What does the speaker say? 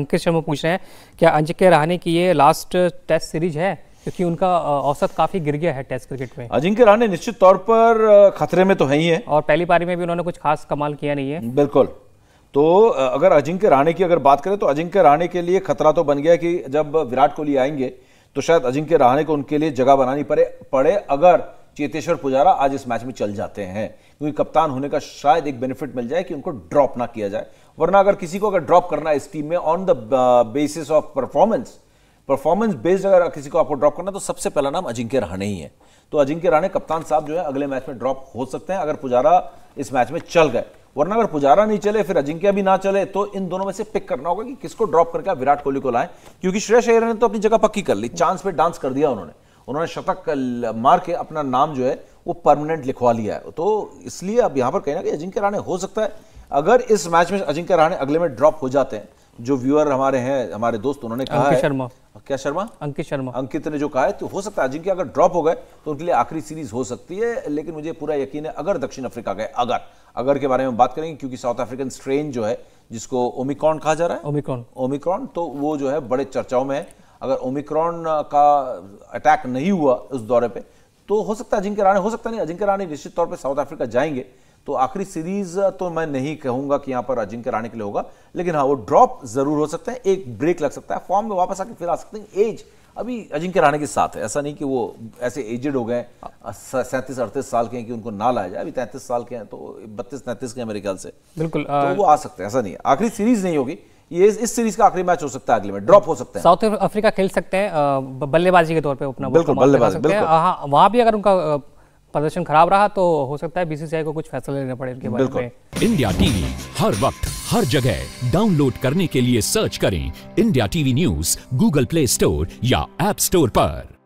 अंकित शर्मा पूछ रहे हैं क्या अंजय रहाणे की ये लास्ट टेस्ट सीरीज है क्योंकि उनका औसत काफी गिर गया है टेस्ट क्रिकेट में अजिंक्य रहाणे निश्चित तौर पर खतरे में तो है ही है और पहली पारी में भी उन्होंने कुछ खास कमाल किया नहीं है बिल्कुल तो अगर अजिंक्य रहाणे की अगर बात करें तो अजिंक्य रहाणे के लिए खतरा तो बन गया कि जब विराट कोहली आएंगे तो शायद अजिंक्य रहाणे को उनके लिए जगह बनानी पड़े पड़े अगर चेतेश्वर पुजारा आज इस मैच में चल जाते हैं क्योंकि कप्तान होने का शायद एक बेनिफिट मिल जाए कि उनको ड्रॉप ना किया जाए वरना अगर किसी को अगर ड्रॉप करना है इस टीम में on the basis of performance performance based अगर किसी को आपको ड्रॉप करना तो सबसे पहला नाम अजिंक्य रहाणे ही है तो अजिंक्य रहाणे कप्तान साहब जो है अगले मैच में ड्रॉप हो सकते हैं अगर पुजारा इस मैच में चल गए वरना अगर पुजारा नहीं चले फिर अजिंक्य भी ना चले तो इन दोनों में से पिक करना होगा कि किसको ड्रॉप करके आप विराट कोहली को लाएं क्योंकि श्रेयस अय्यर ने तो अपनी जगह पक्की कर ली चांस पे डांस कर दिया उन्होंने उन्होंने शतक मार के अपना नाम जो है वो परमानेंट लिखवा लिया है तो इसलिए अब यहाँ पर कहें ना अजिंक्य रहाणे हो सकता है अगर इस मैच में अजिंक्य रहाणे अगले में ड्रॉप हो जाते हैं जो व्यूअर हमारे हैं हमारे दोस्त उन्होंने कहा है शर्मा क्या शर्मा अंकित शर्मा अंकित ने जो कहा है तो हो सकता है अजिंक्य अगर ड्रॉप हो गए तो उनके लिए आखिरी सीरीज हो सकती है लेकिन मुझे पूरा यकीन है अगर दक्षिण अफ्रीका गए अगर अगर के बारे में बात करेंगे क्योंकि साउथ अफ्रीकन स्ट्रेन जो है जिसको ओमिक्रॉन कहा जा रहा है ओमिक्रॉन ओमिक्रॉन तो वो जो है बड़े चर्चाओं में है अगर ओमिक्रॉन का अटैक नहीं हुआ उस दौरे पे तो हो सकता है अजिंक्य राणे हो सकता नहीं अजिंक्य राणे निश्चित तौर पे साउथ अफ्रीका जाएंगे तो आखिरी सीरीज तो मैं नहीं कहूंगा कि यहां पर अजिंक्य राणे के लिए होगा लेकिन हाँ वो ड्रॉप जरूर हो सकता है एक ब्रेक लग सकता है फॉर्म में वापस आके फिर आ सकते हैं एज अभी अजिंक्य राणे के साथ है ऐसा नहीं कि वो ऐसे एजेड हो गए सैंतीस अड़तीस साल के हैं कि उनको ना लाया जाए अभी तैंतीस साल के हैं तो बत्तीस तैंतीस के हैं मेरे ख्याल से बिल्कुल तो वो आ सकते हैं ऐसा नहीं आखिरी सीरीज नहीं होगी ये इस सीरीज का आखिरी मैच हो सकता है अगले में ड्रॉप हो सकता है साउथ अफ्रीका खेल सकते हैं बल्लेबाजी के तौर पे अपना बिल्कुल बल्लेबाजी बिल्कुल हाँ, वहां भी अगर उनका प्रदर्शन खराब रहा तो हो सकता है बीसीसीआई को कुछ फैसला लेना पड़े इनके बारे में इंडिया टीवी हर वक्त हर जगह डाउनलोड करने के लिए सर्च करें India TV news Google Play Store या एप स्टोर पर